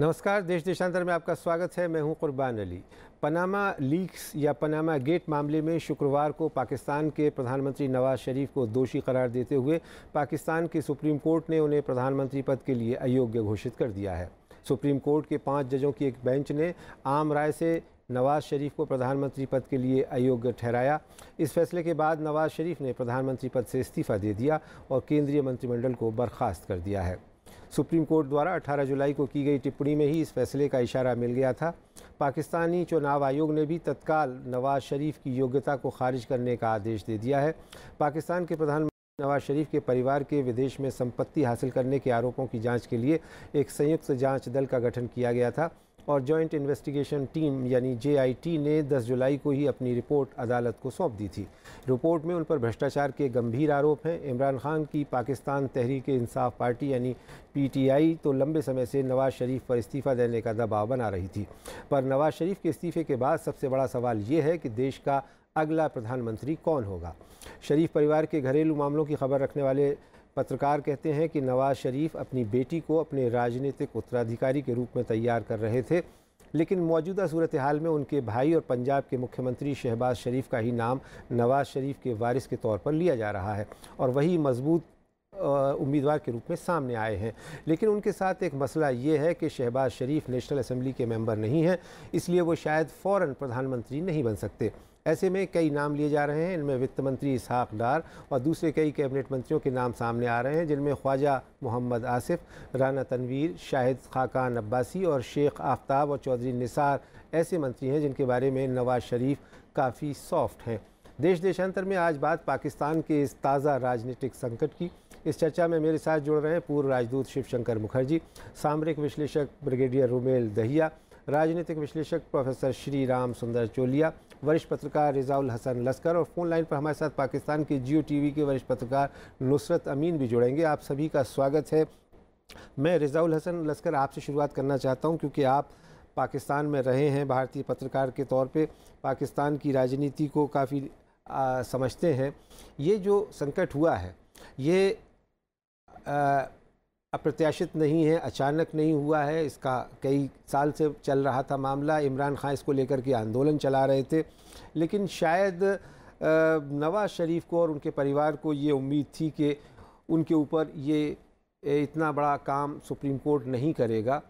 नमस्कार देश देशांतर में आपका स्वागत है मैं हूं कुर्बान अली पनामा लीक्स या पनामा गेट मामले में शुक्रवार को पाकिस्तान के प्रधानमंत्री नवाज शरीफ को दोषी करार देते हुए पाकिस्तान के सुप्रीम कोर्ट ने उन्हें प्रधानमंत्री पद के लिए अयोग्य घोषित कर दिया है सुप्रीम कोर्ट के पाँच जजों की एक बेंच ने आम राय से नवाज शरीफ को प्रधानमंत्री पद के लिए अयोग्य ठहराया इस फैसले के बाद नवाज शरीफ ने प्रधानमंत्री पद से इस्तीफ़ा दे दिया और केंद्रीय मंत्रिमंडल को बर्खास्त कर दिया है सुप्रीम कोर्ट द्वारा 18 जुलाई को की गई टिप्पणी में ही इस फैसले का इशारा मिल गया था पाकिस्तानी चुनाव आयोग ने भी तत्काल नवाज शरीफ की योग्यता को खारिज करने का आदेश दे दिया है पाकिस्तान के प्रधानमंत्री नवाज शरीफ के परिवार के विदेश में संपत्ति हासिल करने के आरोपों की जांच के लिए एक संयुक्त जांच दल का गठन किया गया था और जॉइंट इन्वेस्टिगेशन टीम यानी जेआईटी ने 10 जुलाई को ही अपनी रिपोर्ट अदालत को सौंप दी थी रिपोर्ट में उन पर भ्रष्टाचार के गंभीर आरोप हैं इमरान खान की पाकिस्तान तहरीक इंसाफ पार्टी यानी पीटीआई तो लंबे समय से नवाज शरीफ पर इस्तीफ़ा देने का दबाव बना रही थी पर नवाज शरीफ के इस्तीफ़े के बाद सबसे बड़ा सवाल ये है कि देश का अगला प्रधानमंत्री कौन होगा शरीफ परिवार के घरेलू मामलों की खबर रखने वाले पत्रकार कहते हैं कि नवाज शरीफ अपनी बेटी को अपने राजनीतिक उत्तराधिकारी के रूप में तैयार कर रहे थे लेकिन मौजूदा सूरत हाल में उनके भाई और पंजाब के मुख्यमंत्री शहबाज शरीफ का ही नाम नवाज शरीफ के वारिस के तौर पर लिया जा रहा है और वही मजबूत उम्मीदवार के रूप में सामने आए हैं लेकिन उनके साथ एक मसला ये है कि शहबाज शरीफ नेशनल असम्बली के मेंबर नहीं हैं इसलिए वो शायद फ़ौर प्रधानमंत्री नहीं बन सकते ऐसे में कई नाम लिए जा रहे हैं इनमें वित्त मंत्री इसहाक डार और दूसरे कई कैबिनेट मंत्रियों के नाम सामने आ रहे हैं जिनमें ख्वाजा मोहम्मद आसिफ राना तनवीर शाहिद खाकान अब्बासी और शेख आफ्ताब और चौधरी निसार ऐसे मंत्री हैं जिनके बारे में नवाज शरीफ काफ़ी सॉफ्ट हैं देश देशांतर में आज बात पाकिस्तान के इस ताज़ा राजनीतिक संकट की इस चर्चा में मेरे साथ जुड़ रहे हैं पूर्व राजदूत शिवशंकर मुखर्जी सामरिक विश्लेषक ब्रिगेडियर रुमेल दहिया राजनीतिक विश्लेषक प्रोफेसर श्री राम सुंदर चोलिया वरिष्ठ पत्रकार रिजाउल हसन लस्कर और फ़ोन लाइन पर हमारे साथ पाकिस्तान के जियो टीवी के वरिष्ठ पत्रकार नुसरत अमीन भी जुड़ेंगे आप सभी का स्वागत है मैं रिजाउल हसन लस्कर आपसे शुरुआत करना चाहता हूँ क्योंकि आप पाकिस्तान में रहे हैं भारतीय पत्रकार के तौर पे पाकिस्तान की राजनीति को काफ़ी समझते हैं ये जो संकट हुआ है ये आ, अप्रत्याशित नहीं है अचानक नहीं हुआ है इसका कई साल से चल रहा था मामला इमरान खान इसको लेकर के आंदोलन चला रहे थे लेकिन शायद नवाज़ शरीफ को और उनके परिवार को ये उम्मीद थी कि उनके ऊपर ये इतना बड़ा काम सुप्रीम कोर्ट नहीं करेगा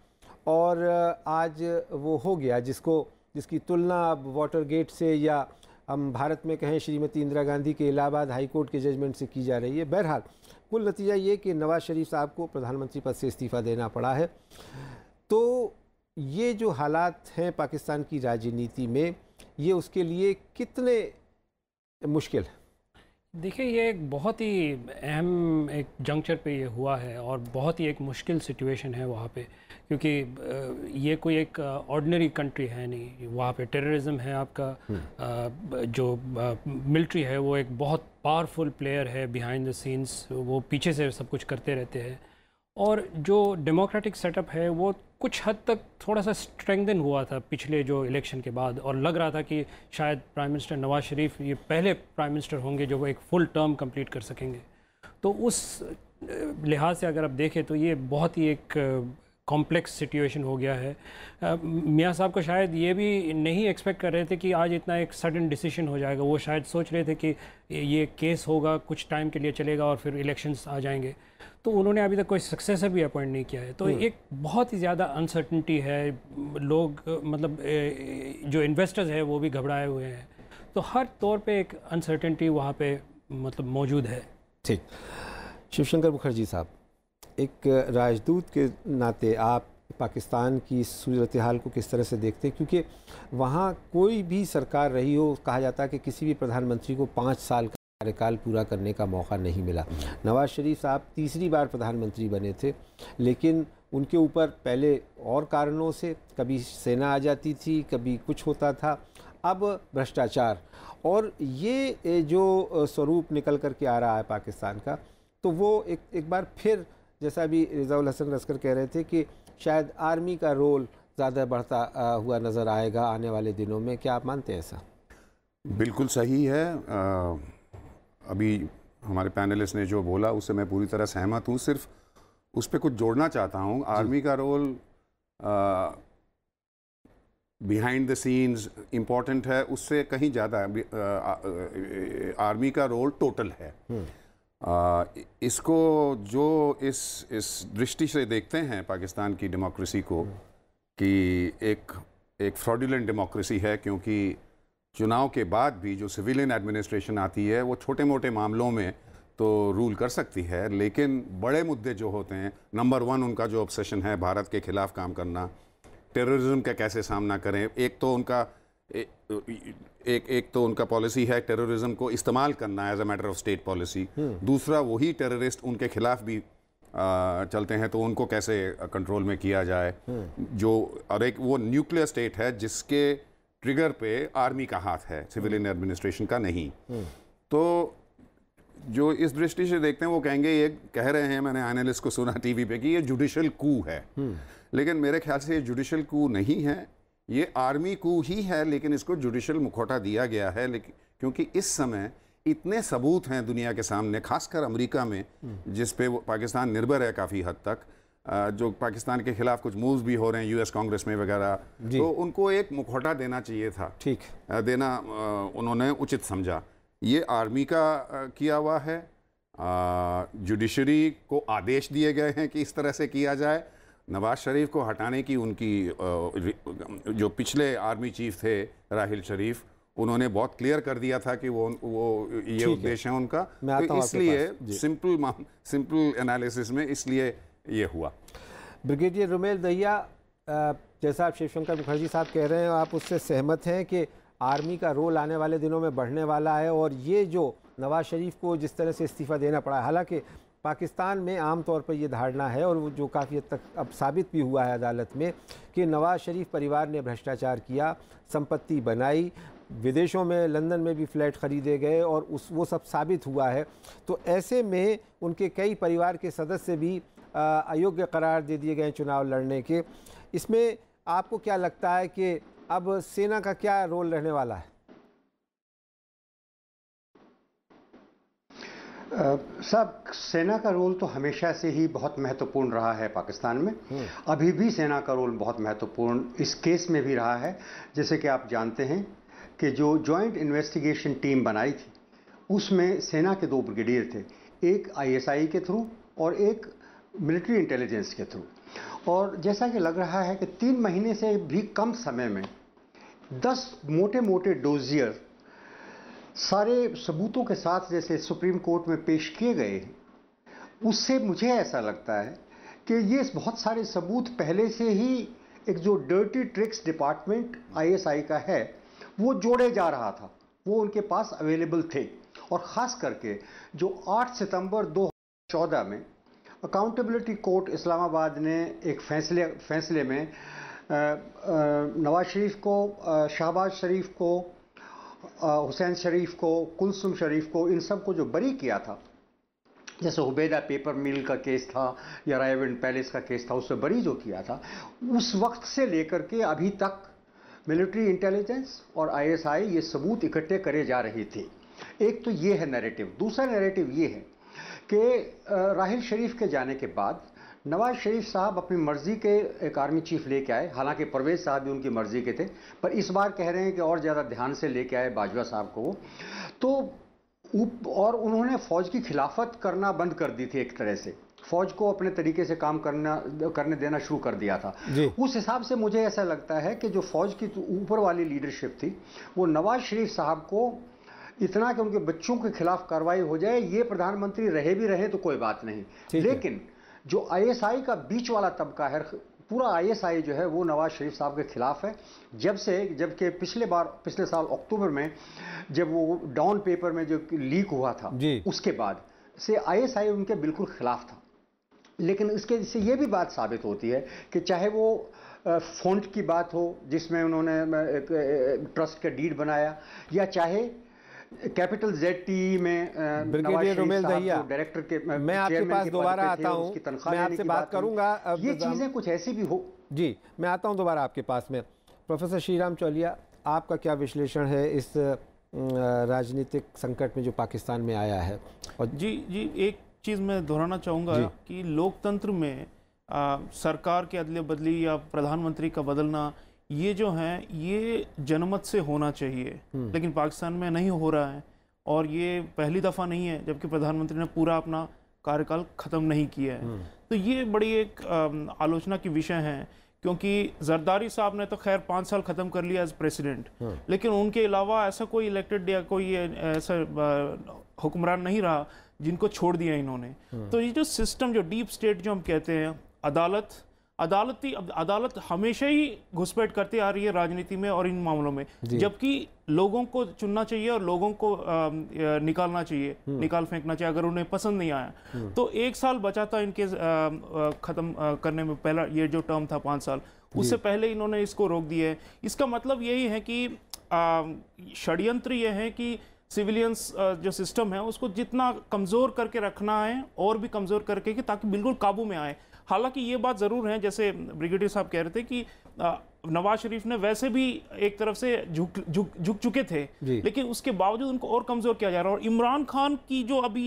और आज वो हो गया जिसको जिसकी तुलना अब वाटर गेट से या हम भारत में कहें श्रीमती इंदिरा गांधी के इलाहाबाद हाई कोर्ट के जजमेंट से की जा रही है बहरहाल कुल नतीजा ये कि नवाज़ शरीफ साहब को प्रधानमंत्री पद से इस्तीफ़ा देना पड़ा है तो ये जो हालात हैं पाकिस्तान की राजनीति में ये उसके लिए कितने मुश्किल है देखिए ये एक बहुत ही अहम एक जंक्चर पे ये हुआ है और बहुत ही एक मुश्किल सिचुएशन है वहाँ पे क्योंकि ये कोई एक ऑर्डनरी कंट्री है नहीं वहाँ पे टेररिज्म है आपका हम्म। जो मिलिट्री है वो एक बहुत पावरफुल प्लेयर है बिहाइंड द सीन्स वो पीछे से सब कुछ करते रहते हैं और जो डेमोक्रेटिक सेटअप है वो कुछ हद तक थोड़ा सा स्ट्रेंथन हुआ था पिछले जो इलेक्शन के बाद और लग रहा था कि शायद प्राइम मिनिस्टर नवाज शरीफ ये पहले प्राइम मिनिस्टर होंगे जो वो एक फुल टर्म कंप्लीट कर सकेंगे तो उस लिहाज से अगर आप देखें तो ये बहुत ही एक कॉम्प्लेक्स सिचुएशन हो गया है मियाँ साहब को शायद ये भी नहीं एक्सपेक्ट कर रहे थे कि आज इतना एक सडन डिसीजन हो जाएगा वो शायद सोच रहे थे कि ये केस होगा कुछ टाइम के लिए चलेगा और फिर इलेक्शंस आ जाएंगे तो उन्होंने अभी तक कोई सक्सेसर भी अपॉइंट नहीं किया है तो हम्म। एक बहुत ही ज़्यादा अनसर्टनटी है लोग मतलब जो इन्वेस्टर्स हैं वो भी घबराए हुए हैं तो हर तौर पे एक अनसर्टनटी वहाँ पे मतलब मौजूद है ठीक शिवशंकर मुखर्जी साहब एक राजदूत के नाते आप पाकिस्तान की सूरत हाल को किस तरह से देखते हैं क्योंकि वहाँ कोई भी सरकार रही हो कहा जाता है कि किसी भी प्रधानमंत्री को पाँच साल का कार्यकाल पूरा करने का मौका नहीं मिला नवाज़ शरीफ साहब तीसरी बार प्रधानमंत्री बने थे लेकिन उनके ऊपर पहले और कारणों से कभी सेना आ जाती थी कभी कुछ होता था अब भ्रष्टाचार और ये जो स्वरूप निकल कर के आ रहा है पाकिस्तान का तो वो एक एक बार फिर जैसा अभी रज़ाउल हसन रस्कर कह रहे थे कि शायद आर्मी का रोल ज़्यादा बढ़ता हुआ नज़र आएगा आने वाले दिनों में क्या आप मानते हैं ऐसा बिल्कुल सही है आ, अभी हमारे पैनलिस्ट ने जो बोला उससे मैं पूरी तरह सहमत हूँ सिर्फ उस पर कुछ जोड़ना चाहता हूँ आर्मी का role behind the scenes important है उससे कहीं ज़्यादा आर्मी का रोल टोटल है हम्म। आ, इसको जो इस इस दृष्टि से देखते हैं पाकिस्तान की डेमोक्रेसी को कि एक एक फ्रॉडुलेंट डेमोक्रेसी है क्योंकि चुनाव के बाद भी जो सिविलियन एडमिनिस्ट्रेशन आती है वो छोटे मोटे मामलों में तो रूल कर सकती है लेकिन बड़े मुद्दे जो होते हैं नंबर वन उनका जो ऑब्सेशन है भारत के खिलाफ काम करना टेररिज्म का कैसे सामना करें एक तो उनका एक एक तो उनका पॉलिसी है टेररिज्म को इस्तेमाल करना as a matter of state policy दूसरा वही टेररिस्ट उनके खिलाफ भी चलते हैं तो उनको कैसे कंट्रोल में किया जाए हम्म। जो और एक वो न्यूक्लियर स्टेट है जिसके ट्रिगर पे आर्मी का हाथ है सिविलियन एडमिनिस्ट्रेशन हम्म। का नहीं हम्म। तो जो इस दृष्टि से देखते हैं वो कहेंगे ये कह रहे हैं मैंने एनालिस्ट को सुना टीवी पे कि ये जुडिशल कू है लेकिन मेरे ख्याल से ये जुडिशल कू नहीं है ये आर्मी को ही है लेकिन इसको जुडिशल मुखौटा दिया गया है लेकिन क्योंकि इस समय इतने सबूत हैं दुनिया के सामने खासकर अमेरिका में जिस पे पाकिस्तान निर्भर है काफ़ी हद तक जो पाकिस्तान के खिलाफ कुछ मूव्स भी हो रहे हैं यूएस कांग्रेस में वगैरह तो उनको एक मुखौटा देना चाहिए था ठीक देना उन्होंने उचित समझा ये आर्मी का किया हुआ है जुडिशरी को आदेश दिए गए हैं कि इस तरह से किया जाए नवाज शरीफ को हटाने की उनकी जो पिछले आर्मी चीफ थे राहिल शरीफ उन्होंने बहुत क्लियर कर दिया था कि वो वो ये उद्देश्य है उनका तो इसलिए सिंपल सिंपल एनालिसिस में इसलिए ये हुआ ब्रिगेडियर रुमेल दहिया जैसा आप शिवशंकर मुखर्जी साहब कह रहे हैं आप उससे सहमत हैं कि आर्मी का रोल आने वाले दिनों में बढ़ने वाला है और ये जो नवाज शरीफ को जिस तरह से इस्तीफ़ा देना पड़ा हालांकि पाकिस्तान में आम तौर पर यह धारणा है और वो जो काफ़ी हद तक अब साबित भी हुआ है अदालत में कि नवाज़ शरीफ परिवार ने भ्रष्टाचार किया संपत्ति बनाई विदेशों में लंदन में भी फ्लैट ख़रीदे गए और उस वो सब साबित हुआ है तो ऐसे में उनके कई परिवार के सदस्य भी अयोग्य करार दे दिए गए चुनाव लड़ने के इसमें आपको क्या लगता है कि अब सेना का क्या रोल रहने वाला है साहब सेना का रोल तो हमेशा से ही बहुत महत्वपूर्ण रहा है पाकिस्तान में हम्म। अभी भी सेना का रोल बहुत महत्वपूर्ण इस केस में भी रहा है जैसे कि आप जानते हैं कि जो जॉइंट इन्वेस्टिगेशन टीम बनाई थी उसमें सेना के दो ब्रिगेडियर थे एक आईएसआई के थ्रू और एक मिलिट्री इंटेलिजेंस के थ्रू और जैसा कि लग रहा है कि तीन महीने से भी कम समय में दस मोटे मोटे डोजियर सारे सबूतों के साथ जैसे सुप्रीम कोर्ट में पेश किए गए उससे मुझे ऐसा लगता है कि ये बहुत सारे सबूत पहले से ही एक जो डर्टी ट्रिक्स डिपार्टमेंट आईएसआई का है वो जोड़े जा रहा था वो उनके पास अवेलेबल थे और ख़ास करके जो 8 सितंबर 2014 में अकाउंटेबिलिटी कोर्ट इस्लामाबाद ने एक फैसले फैसले में नवाज शरीफ को शहबाज शरीफ को हुसैन शरीफ को कुलसुम शरीफ को इन सब को जो बरी किया था जैसे हुबैदा पेपर मिल का केस था या राय पैलेस का केस था उससे बरी जो किया था उस वक्त से लेकर के अभी तक मिलिट्री इंटेलिजेंस और आईएसआई ये सबूत इकट्ठे करे जा रही थी एक तो ये है नैरेटिव दूसरा नैरेटिव ये है कि राहिल शरीफ के जाने के बाद नवाज शरीफ साहब अपनी मर्जी के एक आर्मी चीफ लेके आए हालांकि परवेज साहब भी उनकी मर्जी के थे पर इस बार कह रहे हैं कि और ज़्यादा ध्यान से लेके आए बाजवा साहब को वो तो और उन्होंने फौज की खिलाफत करना बंद कर दी थी एक तरह से फौज को अपने तरीके से काम करना करने देना शुरू कर दिया था उस हिसाब से मुझे ऐसा लगता है कि जो फौज की तो ऊपर वाली लीडरशिप थी वो नवाज शरीफ साहब को इतना कि उनके बच्चों के खिलाफ कार्रवाई हो जाए ये प्रधानमंत्री रहे भी रहे तो कोई बात नहीं लेकिन जो आईएसआई का बीच वाला तबका है पूरा आईएसआई जो है वो नवाज शरीफ साहब के खिलाफ है जब से जबकि पिछले बार पिछले साल अक्टूबर में जब वो डाउन पेपर में जो लीक हुआ था उसके बाद से आईएसआई उनके बिल्कुल खिलाफ था लेकिन इसके से ये भी बात साबित होती है कि चाहे वो फ़ॉन्ट की बात हो जिसमें उन्होंने ट्रस्ट का डीड बनाया या चाहे कैपिटल जेड टी में ब्रिगेडियर उमेश दहिया डायरेक्टर के मैं आपके पास दोबारा आता हूँ मैं आपसे बात करूंगा ये चीज़ें कुछ ऐसी भी हो जी मैं आता हूँ दोबारा आपके पास में प्रोफेसर श्रीराम चौलिया आपका क्या विश्लेषण है इस राजनीतिक संकट में जो पाकिस्तान में आया है और जी जी एक चीज़ मैं दोहराना चाहूँगा कि लोकतंत्र में आ, सरकार के अदले बदली या प्रधानमंत्री का बदलना ये जो हैं ये जनमत से होना चाहिए हम्म। लेकिन पाकिस्तान में नहीं हो रहा है और ये पहली दफ़ा नहीं है जबकि प्रधानमंत्री ने पूरा अपना कार्यकाल ख़त्म नहीं किया है हम्म। तो ये बड़ी एक आलोचना की विषय है क्योंकि जरदारी साहब ने तो खैर पाँच साल ख़त्म कर लिया एज प्रेसिडेंट हम्म। लेकिन उनके अलावा ऐसा कोई इलेक्टेड या कोई ऐसा हुक्मरान नहीं रहा जिनको छोड़ दिया इन्होंने तो ये जो सिस्टम जो डीप स्टेट जो हम कहते हैं अदालत अदालती अदालत हमेशा ही घुसपैठ करती आ रही है राजनीति में और इन मामलों में जबकि लोगों को चुनना चाहिए और लोगों को आ, निकालना चाहिए हम्म। निकाल फेंकना चाहिए अगर उन्हें पसंद नहीं आया हम्म। तो एक साल बचा था इनके ख़त्म करने में पहला ये जो टर्म था पाँच साल उससे पहले इन्होंने इसको रोक दिया है इसका मतलब यही है कि षड्यंत्र ये है कि सिविलियंस जो सिस्टम है उसको जितना कमज़ोर करके रखना है और भी कमज़ोर करके कि ताकि बिल्कुल काबू में आए हालांकि ये बात ज़रूर है जैसे ब्रिगेडियर साहब कह रहे थे कि नवाज शरीफ ने वैसे भी एक तरफ से झुक झुक झुक चुके थे लेकिन उसके बावजूद उनको और कमज़ोर किया जा रहा है और इमरान खान की जो अभी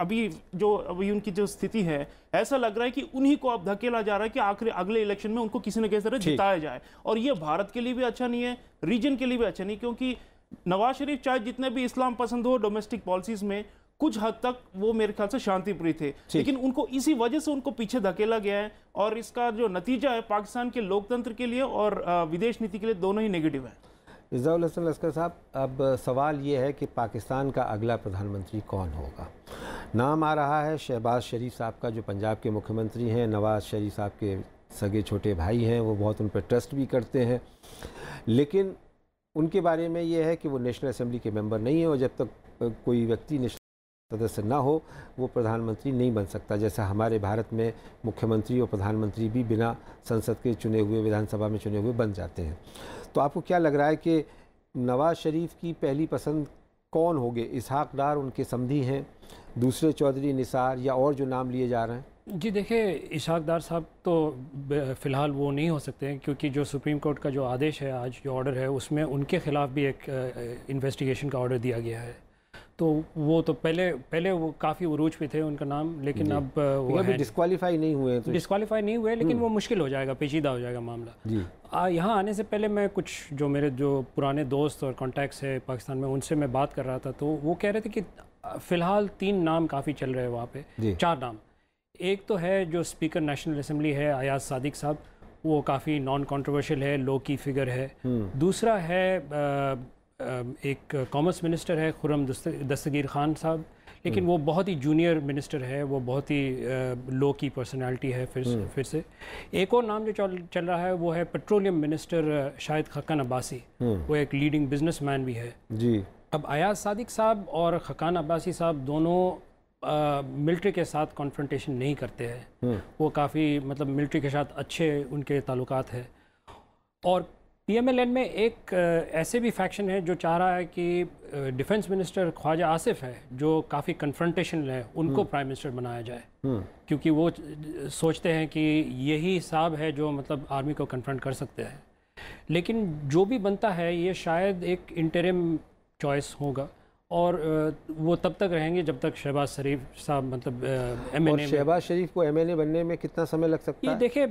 अभी जो अभी उनकी जो स्थिति है ऐसा लग रहा है कि उन्हीं को अब धकेला जा रहा है कि आखिर अगले इलेक्शन में उनको किसी न किसी तरह जिताया जाए और ये भारत के लिए भी अच्छा नहीं है रीजन के लिए भी अच्छा नहीं क्योंकि नवाज शरीफ चाहे जितने भी इस्लाम पसंद हो डोमेस्टिक पॉलिसीज में कुछ हद तक वो मेरे ख्याल से शांतिप्रिय थे लेकिन उनको इसी वजह से उनको पीछे धकेला गया है और इसका जो नतीजा है पाकिस्तान के लोकतंत्र के लिए और विदेश नीति के लिए दोनों ही नेगेटिव है इज़ाउल हसन लश्कर साहब अब सवाल ये है कि पाकिस्तान का अगला प्रधानमंत्री कौन होगा नाम आ रहा है शहबाज शरीफ साहब का जो पंजाब के मुख्यमंत्री हैं नवाज़ शरीफ साहब के सगे छोटे भाई हैं वो बहुत उन पर ट्रस्ट भी करते हैं लेकिन उनके बारे में ये है कि वो नेशनल असम्बली के मेंबर नहीं है और जब तक कोई व्यक्ति नेशनल सदस्य ना हो वो प्रधानमंत्री नहीं बन सकता जैसा हमारे भारत में मुख्यमंत्री और प्रधानमंत्री भी बिना संसद के चुने हुए विधानसभा में चुने हुए बन जाते हैं तो आपको क्या लग रहा है कि नवाज़ शरीफ की पहली पसंद कौन होंगे इसहाक डार उनके समधी हैं दूसरे चौधरी निसार या और जो नाम लिए जा रहे हैं जी देखिए इसहाक डार साहब तो फ़िलहाल वो नहीं हो सकते हैं क्योंकि जो सुप्रीम कोर्ट का जो आदेश है आज जो ऑर्डर है उसमें उनके ख़िलाफ़ भी एक इन्वेस्टिगेशन का ऑर्डर दिया गया है तो वो तो पहले पहले वो काफ़ी उरूज पे थे उनका नाम लेकिन अब वो अभी डिस्कालीफाई नहीं हुए तो डिस्कालीफाई नहीं हुए लेकिन हम्म। वो मुश्किल हो जाएगा पेचीदा हो जाएगा मामला यहाँ आने से पहले मैं कुछ जो मेरे जो पुराने दोस्त और कॉन्टैक्ट्स है पाकिस्तान में उनसे मैं बात कर रहा था तो वो कह रहे थे कि फ़िलहाल तीन नाम काफ़ी चल रहे हैं वहाँ पे चार नाम एक तो है जो स्पीकर नेशनल असम्बली है अयाज सादिक साहब वो काफ़ी नॉन कंट्रोवर्शियल है लो की फिगर है हम्म। दूसरा है एक कॉमर्स मिनिस्टर है खुरम दस्तगीर खान साहब लेकिन हम्म। वो बहुत ही जूनियर मिनिस्टर है वो बहुत ही लो की पर्सनालिटी है फिर हम्म। फिर से एक और नाम जो चल चल रहा है वो है पेट्रोलियम मिनिस्टर शाहिद खकान अब्बासी हम्म। वो एक लीडिंग बिजनेसमैन भी है जी अब अयाज सादिक साहब और खकान अब्बासी साहब दोनों मिलिट्री के साथ कॉन्फ्रेंटेशन नहीं करते हैं वो काफ़ी मतलब मिलिट्री के साथ अच्छे उनके ताल्लुक है और पीएमएलएन में एक ऐसे भी फैक्शन है जो चाह रहा है कि डिफेंस मिनिस्टर ख्वाजा आसिफ है जो काफ़ी कन्फ्रंटेशन है उनको प्राइम हम्म। मिनिस्टर बनाया जाए हम्म। क्योंकि वो सोचते हैं कि यही साहब है जो मतलब आर्मी को कन्फ्रंट कर सकते हैं लेकिन जो भी बनता है ये शायद एक इंटरिम चॉइस होगा और वो तब तक रहेंगे जब तक शहबाज शरीफ साहब मतलब एम एन शहबाज शरीफ को एमएलए बनने में कितना समय लग सकता ये है देखिए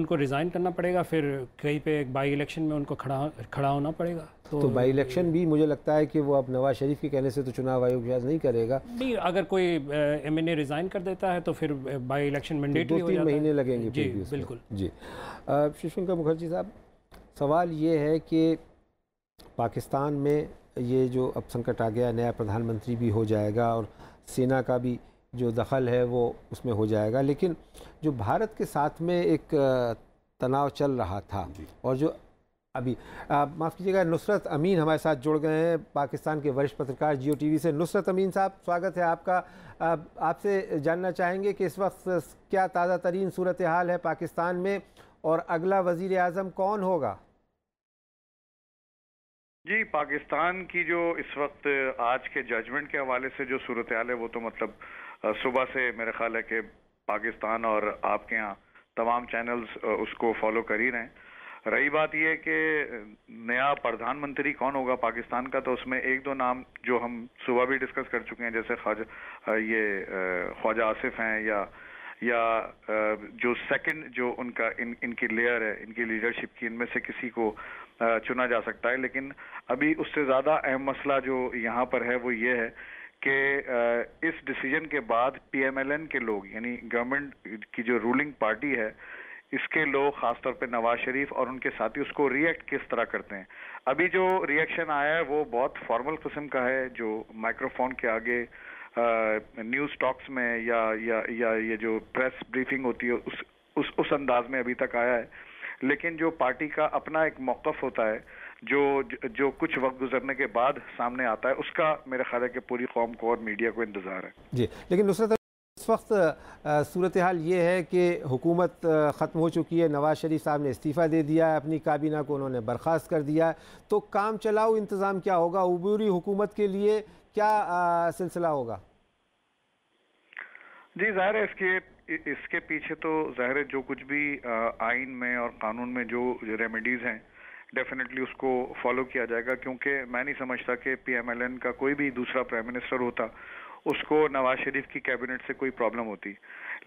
उनको रिज़ाइन करना पड़ेगा फिर कहीं पे एक बाई इलेक्शन में उनको खड़ा खड़ा होना पड़ेगा तो, तो बाई इलेक्शन भी मुझे लगता है कि वो अब नवाज शरीफ के कहने से तो चुनाव आयोग नहीं करेगा नहीं अगर कोई एम रिज़ाइन कर देता है तो फिर बाई इलेक्शन में दो तीन महीने लगेंगे जी बिल्कुल जी शिशंकर मुखर्जी साहब सवाल ये है कि पाकिस्तान में ये जो अब संकट आ गया नया प्रधानमंत्री भी हो जाएगा और सेना का भी जो दखल है वो उसमें हो जाएगा लेकिन जो भारत के साथ में एक तनाव चल रहा था और जो अभी माफ़ कीजिएगा नुसरत अमीन हमारे साथ जुड़ गए हैं पाकिस्तान के वरिष्ठ पत्रकार जियो टीवी से नुसरत अमीन साहब स्वागत है आपका आपसे जानना चाहेंगे कि इस वक्त क्या ताज़ा तरीन सूरत हाल है पाकिस्तान में और अगला वज़ी अजम कौन होगा जी पाकिस्तान की जो इस वक्त आज के जजमेंट के हवाले से जो सूरत हाल है वो तो मतलब सुबह से मेरे ख्याल है कि पाकिस्तान और आपके यहाँ तमाम चैनल्स उसको फॉलो कर ही रहे हैं रही बात यह है कि नया प्रधानमंत्री कौन होगा पाकिस्तान का तो उसमें एक दो नाम जो हम सुबह भी डिस्कस कर चुके हैं जैसे ख्वाजा ये ख्वाजा आसिफ हैं या या जो सेकंड जो उनका इन इनकी लेयर है इनकी लीडरशिप की इनमें से किसी को चुना जा सकता है लेकिन अभी उससे ज़्यादा अहम मसला जो यहाँ पर है वो ये है कि इस डिसीजन के बाद पीएमएलएन के लोग यानी गवर्नमेंट की जो रूलिंग पार्टी है इसके लोग खासतौर पे नवाज शरीफ और उनके साथी उसको रिएक्ट किस तरह करते हैं अभी जो रिएक्शन आया है वो बहुत फॉर्मल किस्म का है जो माइक्रोफोन के आगे न्यूज़ टॉक्स में या या या ये जो प्रेस ब्रीफिंग होती है उस उस उस अंदाज में अभी तक आया है लेकिन जो पार्टी का अपना एक मौकफ होता है जो जो कुछ वक्त गुजरने के बाद सामने आता है उसका मेरे ख्याल है कि पूरी कौम को और मीडिया को इंतज़ार है जी लेकिन नुसरत इस वक्त सूरत हाल ये है कि हुकूमत ख़त्म हो चुकी है नवाज़ शरीफ साहब ने इस्तीफ़ा दे दिया है अपनी काबीना को उन्होंने बर्खास्त कर दिया है तो काम चलाओ इंतज़ाम क्या होगा उबूरी हुकूमत के लिए क्या सिलसिला होगा जी ज़ाहिर है इसके इसके पीछे तो ज़ाहिर है जो कुछ भी आइन में और कानून में जो रेमेडीज़ हैं डेफिनेटली उसको फॉलो किया जाएगा क्योंकि मैं नहीं समझता कि पीएमएलएन का कोई भी दूसरा प्राइम मिनिस्टर होता उसको नवाज शरीफ की कैबिनेट से कोई प्रॉब्लम होती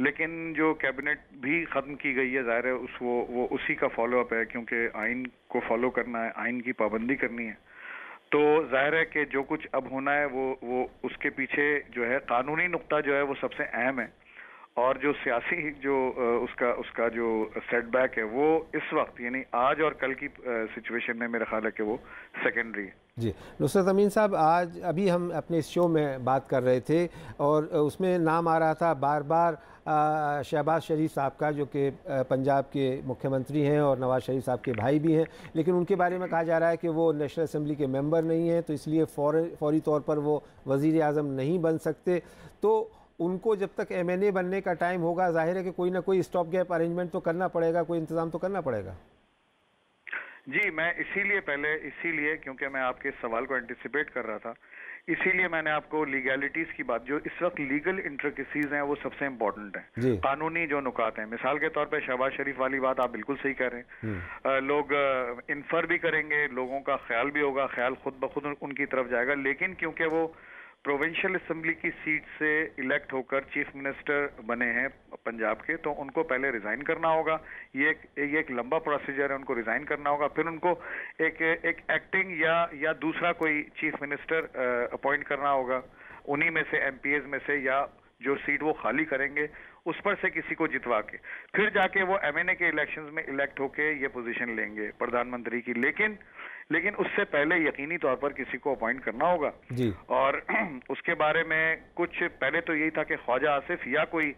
लेकिन जो कैबिनेट भी ख़त्म की गई है ज़ाहिर है उस वो वो उसी का फॉलोअप है क्योंकि आइन को फॉलो करना है आइन की पाबंदी करनी है तो जाहिर है कि जो कुछ अब होना है वो वो उसके पीछे जो है कानूनी नुकता जो है वो सबसे अहम है और जो सियासी जो उसका उसका जो सेटबैक है वो इस वक्त यानी आज और कल की सिचुएशन में मेरा ख्याल है कि वो सेकेंडरी है जी नुसरत अमीन साहब आज अभी हम अपने इस शो में बात कर रहे थे और उसमें नाम आ रहा था बार बार शहबाज शरीफ साहब का जो कि पंजाब के मुख्यमंत्री हैं और नवाज शरीफ साहब के भाई भी हैं लेकिन उनके बारे में कहा जा रहा है कि वो नेशनल असम्बली के मेंबर नहीं हैं तो इसलिए फौर फौरी तौर पर वो वज़ी अजम नहीं बन सकते तो उनको जब तक एम बनने का टाइम होगा जाहिर है कि कोई ना कोई स्टॉप गैप अरेंजमेंट तो करना पड़ेगा कोई इंतजाम तो करना पड़ेगा जी मैं इसीलिए पहले इसीलिए क्योंकि मैं आपके सवाल को एंटिसिपेट कर रहा था इसीलिए मैंने आपको लीगैलिटीज की बात जो इस वक्त लीगल इंट्रिकसीज हैं वो सबसे इंपॉर्टेंट है कानूनी जो नुकात हैं मिसाल के तौर पे शहबाज शरीफ वाली बात आप बिल्कुल सही कह रहे हैं हम्म। लोग इन्फर भी करेंगे लोगों का ख्याल भी होगा ख्याल खुद ब खुद उनकी तरफ जाएगा लेकिन क्योंकि वो प्रोविंशियल असेंबली की सीट से इलेक्ट होकर चीफ मिनिस्टर बने हैं पंजाब के तो उनको पहले रिजाइन करना होगा ये एक ये एक लंबा प्रोसीजर है उनको रिजाइन करना होगा फिर उनको एक एक एक्टिंग या या दूसरा कोई चीफ मिनिस्टर अपॉइंट करना होगा उन्हीं में से एम में से या जो सीट वो खाली करेंगे उस पर से किसी को जितवा के फिर जाके वो एम के इलेक्शन में इलेक्ट होके ये पोजिशन लेंगे प्रधानमंत्री की लेकिन लेकिन उससे पहले यकीनी तौर पर किसी को अपॉइंट करना होगा जी। और उसके बारे में कुछ पहले तो यही था कि ख्वाजा आसिफ या कोई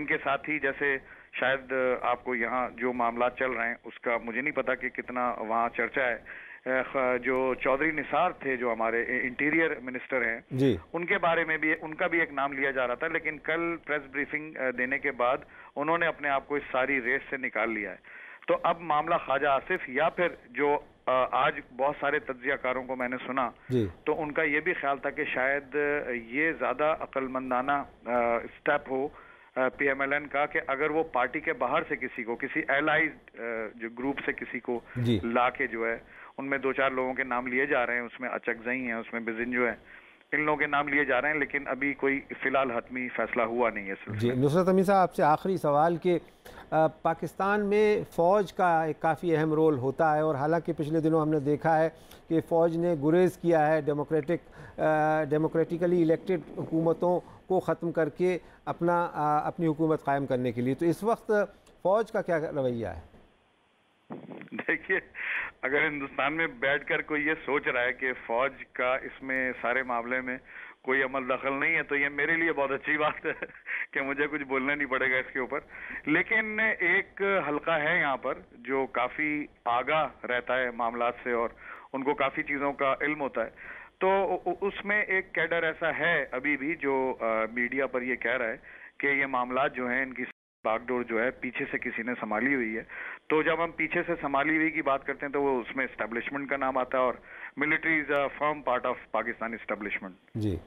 इनके साथ ही जैसे शायद आपको यहाँ जो मामला चल रहे हैं उसका मुझे नहीं पता कि कितना वहाँ चर्चा है जो चौधरी निसार थे जो हमारे इंटीरियर मिनिस्टर हैं उनके बारे में भी उनका भी एक नाम लिया जा रहा था लेकिन कल प्रेस ब्रीफिंग देने के बाद उन्होंने अपने आप को इस सारी रेस से निकाल लिया है तो अब मामला ख्वाजा आसिफ या फिर जो आज बहुत सारे तजियाकारों को मैंने सुना तो उनका ये भी ख्याल था कि शायद ये ज़्यादा अक्लमंदाना स्टेप हो पीएमएलएन का कि अगर वो पार्टी के बाहर से किसी को किसी एलाइज जो ग्रुप से किसी को ला के जो है उनमें दो चार लोगों के नाम लिए जा रहे हैं उसमें अचकजई हैं उसमें बिजिंजो हैं इन लोगों के नाम लिए जा रहे हैं लेकिन अभी कोई फिलहाल हतमी फैसला हुआ नहीं है जी नुसरत अमी साहब आपसे आखिरी सवाल कि पाकिस्तान में फ़ौज का एक काफ़ी अहम रोल होता है और हालांकि पिछले दिनों हमने देखा है कि फ़ौज ने गुरेज किया है डेमोक्रेटिक डेमोक्रेटिकली इलेक्टेड हुकूमतों को ख़त्म करके अपना आ, अपनी हुकूमत कायम करने के लिए तो इस वक्त फ़ौज का क्या रवैया है देखिए अगर हिंदुस्तान में बैठकर कोई ये सोच रहा है कि फौज का इसमें सारे मामले में कोई अमल दखल नहीं है तो ये मेरे लिए बहुत अच्छी बात है कि मुझे कुछ बोलना नहीं पड़ेगा इसके ऊपर लेकिन एक हलका है यहाँ पर जो काफ़ी आगा रहता है मामला से और उनको काफ़ी चीज़ों का इल्म होता है तो उसमें एक कैडर ऐसा है अभी भी जो मीडिया पर ये कह रहा है कि ये मामला जो है इनकी बागडोर जो है पीछे से किसी ने संभाली हुई है तो जब हम पीछे से संभाली हुई की बात करते हैं तो वो उसमें स्टैब्लिशमेंट का नाम आता है और military is a firm part of Pakistan establishment जी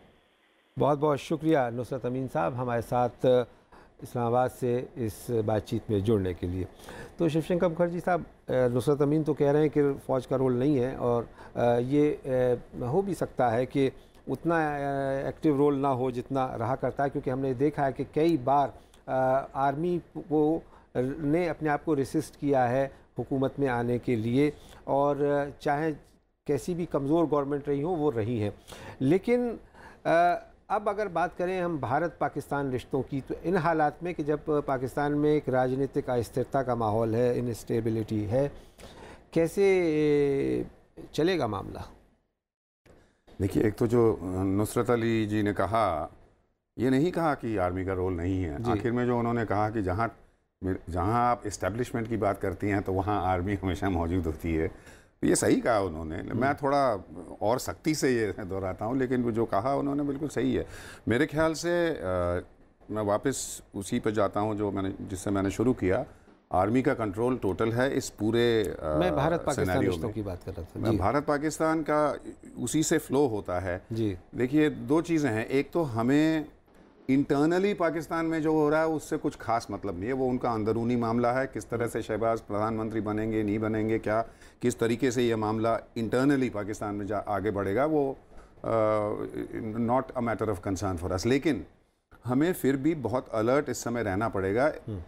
बहुत बहुत शुक्रिया नुसरत अमीन साहब हमारे साथ इस्लामाबाद से इस बातचीत में जुड़ने के लिए तो शिवशंकर मुखर्जी साहब नुसरत अमीन तो कह रहे हैं कि फ़ौज का रोल नहीं है और ये हो भी सकता है कि उतना एक्टिव रोल ना हो जितना रहा करता है क्योंकि हमने देखा है कि कई बार आर्मी को ने अपने आप को रिसिस्ट किया है हुकूमत में आने के लिए और चाहे कैसी भी कमज़ोर गवर्नमेंट रही हो वो रही है लेकिन आ, अब अगर बात करें हम भारत पाकिस्तान रिश्तों की तो इन हालात में कि जब पाकिस्तान में एक राजनीतिक अस्थिरता का माहौल है इनस्टेबिलिटी है कैसे चलेगा मामला देखिए एक तो जो नुसरत अली जी ने कहा ये नहीं कहा कि आर्मी का रोल नहीं है आखिर में जो उन्होंने कहा कि जहाँ जहाँ आप इस्टेब्लिशमेंट की बात करती हैं तो वहाँ आर्मी हमेशा मौजूद होती है तो ये सही कहा उन्होंने हम्म। मैं थोड़ा और सख्ती से ये दोहराता हूँ लेकिन जो कहा उन्होंने बिल्कुल सही है मेरे ख्याल से आ, मैं वापस उसी पर जाता हूँ जो मैंने जिससे मैंने शुरू किया आर्मी का कंट्रोल टोटल है इस पूरे आ, मैं भारत पाकिस्तान की बात कर रहा था मैं भारत पाकिस्तान का उसी से फ्लो होता है जी देखिए दो चीज़ें हैं एक तो हमें इंटरनली पाकिस्तान में जो हो रहा है उससे कुछ खास मतलब नहीं है वो उनका अंदरूनी मामला है किस तरह से शहबाज प्रधानमंत्री बनेंगे नहीं बनेंगे क्या किस तरीके से ये मामला इंटरनली पाकिस्तान में जा आगे बढ़ेगा वो not a matter of concern for us लेकिन हमें फिर भी बहुत अलर्ट इस समय रहना पड़ेगा हम्म।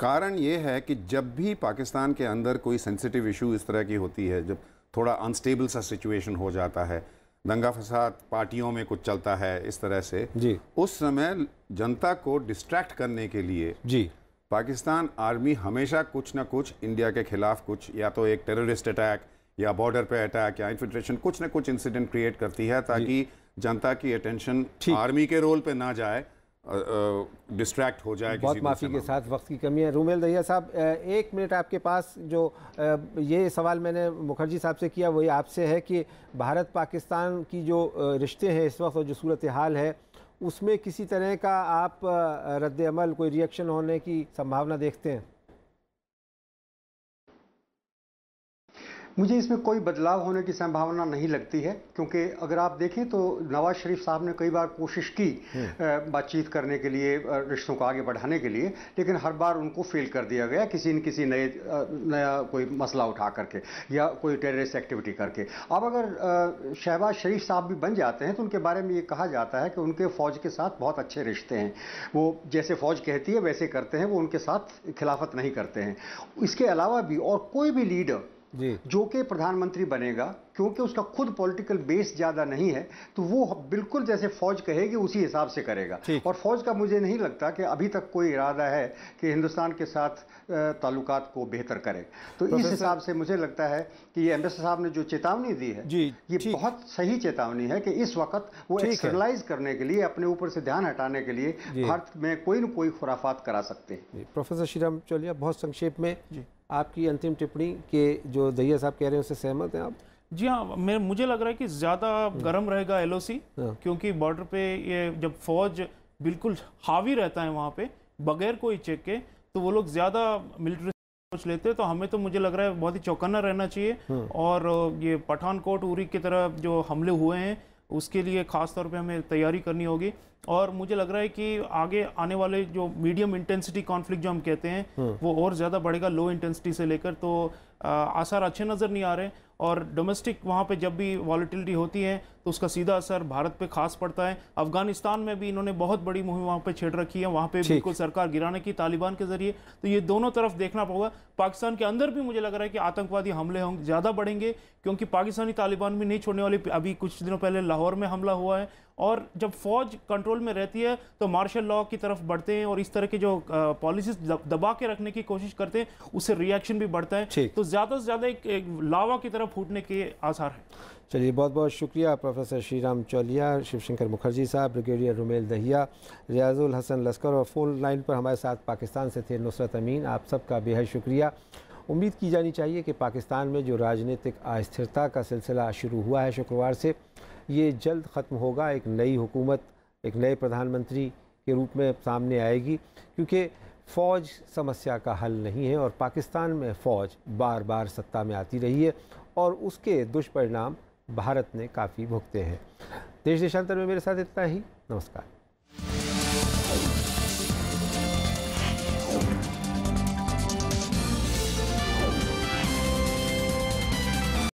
कारण ये है कि जब भी पाकिस्तान के अंदर कोई सेंसिटिव इशू इस तरह की होती है जब थोड़ा अनस्टेबल सा सिचुएशन हो जाता है दंगा फसाद पार्टियों में कुछ चलता है इस तरह से जी उस समय जनता को डिस्ट्रैक्ट करने के लिए जी पाकिस्तान आर्मी हमेशा कुछ ना कुछ इंडिया के खिलाफ कुछ या तो एक टेररिस्ट अटैक या बॉर्डर पे अटैक या इन्फिल्ट्रेशन कुछ ना कुछ इंसिडेंट क्रिएट करती है ताकि जनता की अटेंशन आर्मी के रोल पे ना जाए डिस्ट्रैक्ट हो जाए बहुत माफ़ी के साथ वक्त की कमी है रूमेल दहिया साहब एक मिनट आपके पास जो ये सवाल मैंने मुखर्जी साहब से किया वही आपसे है कि भारत पाकिस्तान की जो रिश्ते हैं इस वक्त और जो सूरत हाल है उसमें किसी तरह का आप रद्द अमल कोई रिएक्शन होने की संभावना देखते हैं मुझे इसमें कोई बदलाव होने की संभावना नहीं लगती है क्योंकि अगर आप देखें तो नवाज शरीफ साहब ने कई बार कोशिश की हम्म। बातचीत करने के लिए रिश्तों को आगे बढ़ाने के लिए लेकिन हर बार उनको फेल कर दिया गया किसी न किसी नए नया कोई मसला उठा करके या कोई टेररिस्ट एक्टिविटी करके अब अगर शहबाज शरीफ साहब भी बन जाते हैं तो उनके बारे में ये कहा जाता है कि उनके फ़ौज के साथ बहुत अच्छे रिश्ते हैं वो जैसे फ़ौज कहती है वैसे करते हैं वो उनके साथ खिलाफत नहीं करते हैं इसके अलावा भी और कोई भी लीडर जो कि प्रधानमंत्री बनेगा क्योंकि उसका खुद पॉलिटिकल बेस ज़्यादा नहीं है तो वो बिल्कुल जैसे फौज कहेगी उसी हिसाब से करेगा और फौज का मुझे नहीं लगता कि अभी तक कोई इरादा है कि हिंदुस्तान के साथ ताल्लुक को बेहतर करे तो इस हिसाब से मुझे लगता है कि ये एम्बेसडर साहब ने जो चेतावनी दी है जी, ये बहुत सही चेतावनी है कि इस वक्त वो एक्सटर्नलाइज करने के लिए अपने ऊपर से ध्यान हटाने के लिए भारत में कोई न कोई खुराफात करा सकते हैं प्रोफेसर श्रीराम चौलिया बहुत संक्षेप में जी आपकी अंतिम टिप्पणी के जो दहिया साहब कह रहे हैं उससे सहमत हैं आप जी हाँ मैं मुझे लग रहा है कि ज़्यादा गर्म हम्म। रहेगा एल हाँ। क्योंकि बॉर्डर पे ये जब फौज बिल्कुल हावी रहता है वहाँ पे बगैर कोई चेक के तो वो लोग ज़्यादा मिलिट्री सोच लेते तो हमें तो मुझे लग रहा है बहुत ही चौकन्ना रहना चाहिए हाँ। और ये पठानकोट उरी की तरफ जो हमले हुए हैं उसके लिए ख़ास तौर पे हमें तैयारी करनी होगी और मुझे लग रहा है कि आगे आने वाले जो मीडियम इंटेंसिटी कॉन्फ्लिक्ट जो हम कहते हैं हम्म। वो और ज़्यादा बढ़ेगा लो इंटेंसिटी से लेकर तो आसार अच्छे नज़र नहीं आ रहे और डोमेस्टिक वहाँ पे जब भी वॉलीटिलिटी होती है तो उसका सीधा असर भारत पे खास पड़ता है अफगानिस्तान में भी इन्होंने बहुत बड़ी मुहिम वहाँ पे छेड़ रखी है वहाँ पे बिल्कुल सरकार गिराने की तालिबान के जरिए तो ये दोनों तरफ देखना पड़ेगा पाकिस्तान के अंदर भी मुझे लग रहा है कि आतंकवादी हमले होंगे ज़्यादा बढ़ेंगे क्योंकि पाकिस्तानी तालिबान भी नहीं छोड़ने वाले अभी कुछ दिनों पहले लाहौर में हमला हुआ है और जब फौज कंट्रोल में रहती है तो मार्शल लॉ की तरफ बढ़ते हैं और इस तरह के जो पॉलिसीज दबा के रखने की कोशिश करते हैं उससे रिएक्शन भी बढ़ता है तो ज़्यादा से ज़्यादा एक, एक लावा की तरफ फूटने के आसार हैं चलिए बहुत बहुत शुक्रिया प्रोफेसर श्रीराम चौलिया शिवशंकर मुखर्जी साहब ब्रिगेडियर रुमेल दहिया रियाजुल हसन लस्कर और फ़ोन लाइन पर हमारे साथ पाकिस्तान से थे नुसरत अमीन आप सबका बेहद शुक्रिया उम्मीद की जानी चाहिए कि पाकिस्तान में जो राजनीतिक अस्थिरता का सिलसिला शुरू हुआ है शुक्रवार से ये जल्द ख़त्म होगा एक नई हुकूमत एक नए प्रधानमंत्री के रूप में सामने आएगी क्योंकि फ़ौज समस्या का हल नहीं है और पाकिस्तान में फ़ौज बार बार सत्ता में आती रही है और उसके दुष्परिणाम भारत ने काफ़ी भुगते हैं देश देशांतर में मेरे साथ इतना ही नमस्कार